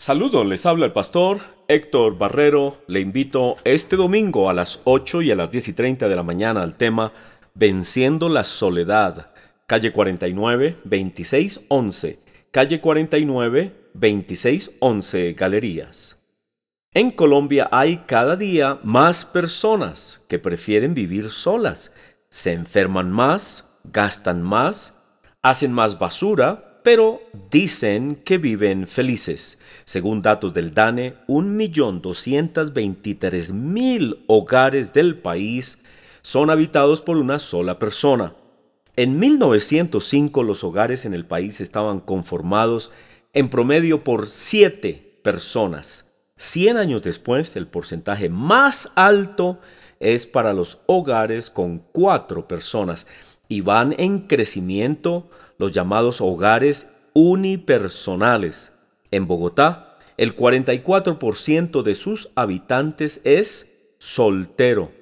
Saludos, les habla el pastor Héctor Barrero. Le invito este domingo a las 8 y a las 10 y 30 de la mañana al tema Venciendo la Soledad, calle 49, 2611, calle 49, 2611, Galerías. En Colombia hay cada día más personas que prefieren vivir solas, se enferman más, gastan más, hacen más basura, pero dicen que viven felices. Según datos del DANE, 1.223.000 hogares del país son habitados por una sola persona. En 1905 los hogares en el país estaban conformados en promedio por 7 personas. 100 años después, el porcentaje más alto es para los hogares con 4 personas y van en crecimiento los llamados hogares unipersonales. En Bogotá, el 44% de sus habitantes es soltero.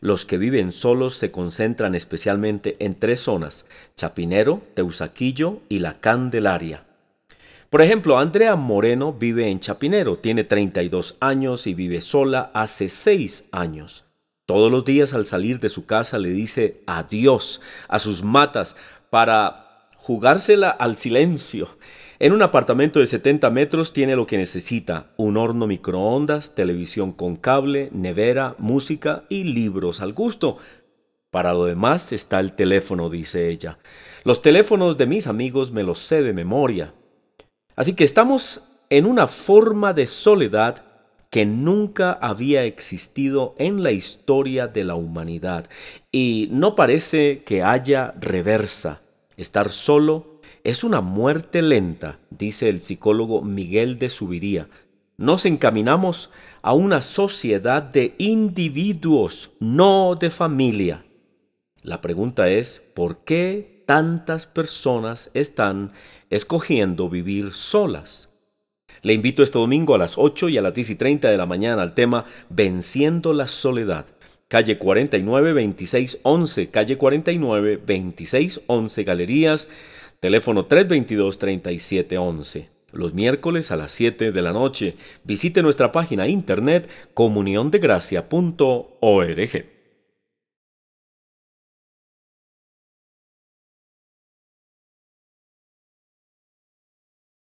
Los que viven solos se concentran especialmente en tres zonas, Chapinero, Teusaquillo y La Candelaria. Por ejemplo, Andrea Moreno vive en Chapinero, tiene 32 años y vive sola hace 6 años. Todos los días al salir de su casa le dice adiós a sus matas para jugársela al silencio. En un apartamento de 70 metros tiene lo que necesita, un horno microondas, televisión con cable, nevera, música y libros al gusto. Para lo demás está el teléfono, dice ella. Los teléfonos de mis amigos me los sé de memoria. Así que estamos en una forma de soledad que nunca había existido en la historia de la humanidad. Y no parece que haya reversa. Estar solo es una muerte lenta, dice el psicólogo Miguel de Subiría. Nos encaminamos a una sociedad de individuos, no de familia. La pregunta es, ¿por qué tantas personas están escogiendo vivir solas? Le invito este domingo a las 8 y a las 10 y 30 de la mañana al tema Venciendo la Soledad. Calle 49 2611, calle 49 2611 Galerías, teléfono 322 3711. Los miércoles a las 7 de la noche. Visite nuestra página internet comuniondegracia.org.